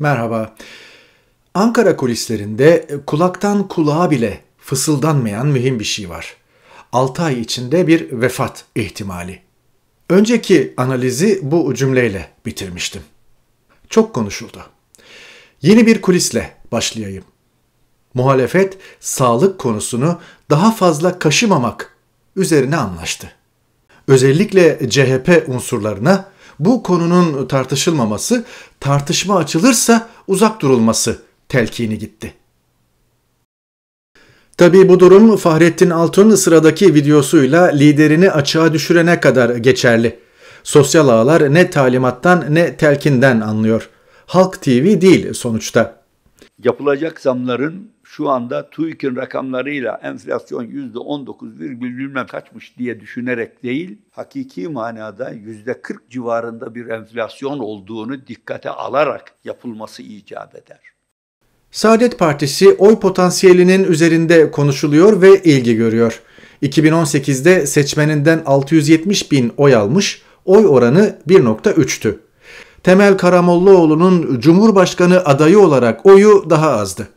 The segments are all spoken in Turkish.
Merhaba. Ankara kulislerinde e, kulaktan kulağa bile fısıldanmayan mühim bir şey var. 6 ay içinde bir vefat ihtimali. Önceki analizi bu cümleyle bitirmiştim. Çok konuşuldu. Yeni bir kulisle başlayayım. Muhalefet sağlık konusunu daha fazla kaşımamak üzerine anlaştı. Özellikle CHP unsurlarına bu konunun tartışılmaması, tartışma açılırsa uzak durulması telkini gitti. Tabii bu durum Fahrettin Altun sıradaki videosuyla liderini açığa düşürene kadar geçerli. Sosyal ağlar ne talimattan ne telkinden anlıyor. Halk TV değil sonuçta. Yapılacak zamların şu anda TÜİK'in rakamlarıyla enflasyon yüzde 19, bilmem kaçmış diye düşünerek değil, hakiki manada yüzde 40 civarında bir enflasyon olduğunu dikkate alarak yapılması icap eder. Saadet Partisi oy potansiyelinin üzerinde konuşuluyor ve ilgi görüyor. 2018'de seçmeninden 670 bin oy almış, oy oranı 1.3'tü. Temel Karamollaoğlu'nun Cumhurbaşkanı adayı olarak oyu daha azdı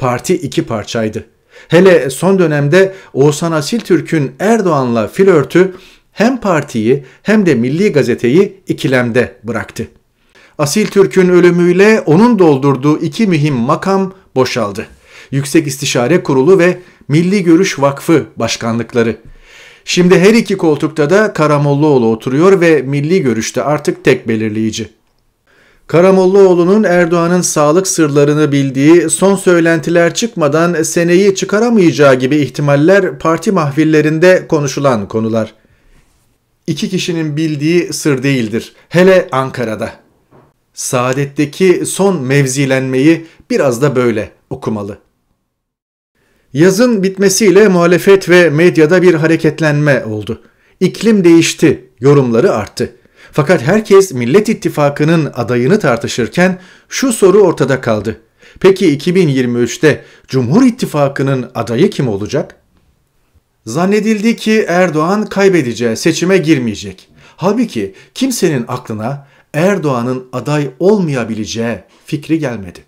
parti iki parçaydı. Hele son dönemde Oğuzhan Asiltürk'ün Erdoğan'la flörtü hem partiyi hem de Milli Gazete'yi ikilemde bıraktı. Asiltürk'ün ölümüyle onun doldurduğu iki mühim makam boşaldı. Yüksek İstişare Kurulu ve Milli Görüş Vakfı başkanlıkları. Şimdi her iki koltukta da Karamollaoğlu oturuyor ve Milli Görüş'te artık tek belirleyici. Karamollaoğlu'nun Erdoğan'ın sağlık sırlarını bildiği, son söylentiler çıkmadan seneyi çıkaramayacağı gibi ihtimaller parti mahvillerinde konuşulan konular. İki kişinin bildiği sır değildir. Hele Ankara'da. Saadetteki son mevzilenmeyi biraz da böyle okumalı. Yazın bitmesiyle muhalefet ve medyada bir hareketlenme oldu. İklim değişti, yorumları arttı. Fakat herkes Millet İttifakı'nın adayını tartışırken şu soru ortada kaldı. Peki 2023'te Cumhur İttifakı'nın adayı kim olacak? Zannedildi ki Erdoğan kaybedeceği seçime girmeyecek. Halbuki kimsenin aklına Erdoğan'ın aday olmayabileceği fikri gelmedi.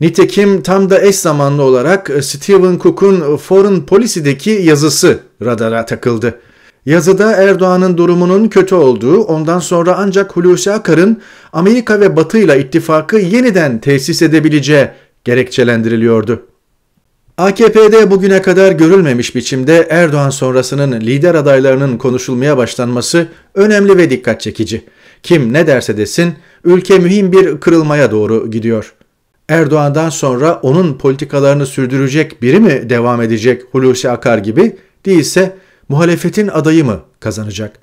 Nitekim tam da eş zamanlı olarak Stephen Cook'un Foreign Policy'deki yazısı radara takıldı. Yazıda Erdoğan'ın durumunun kötü olduğu, ondan sonra ancak Hulusi Akar'ın Amerika ve Batı ile ittifakı yeniden tesis edebileceği gerekçelendiriliyordu. AKP'de bugüne kadar görülmemiş biçimde Erdoğan sonrasının lider adaylarının konuşulmaya başlanması önemli ve dikkat çekici. Kim ne derse desin ülke mühim bir kırılmaya doğru gidiyor. Erdoğan'dan sonra onun politikalarını sürdürecek biri mi devam edecek Hulusi Akar gibi değilse muhalefetin adayı mı kazanacak?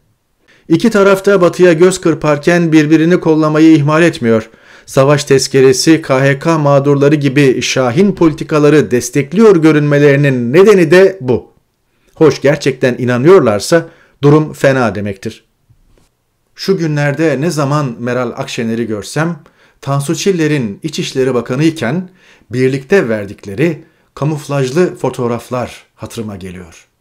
İki tarafta batıya göz kırparken birbirini kollamayı ihmal etmiyor. Savaş tezkeresi, KHK mağdurları gibi şahin politikaları destekliyor görünmelerinin nedeni de bu. Hoş gerçekten inanıyorlarsa durum fena demektir. Şu günlerde ne zaman Meral Akşener'i görsem, Tansu Çiller'in İçişleri Bakanı iken birlikte verdikleri kamuflajlı fotoğraflar hatırıma geliyor.''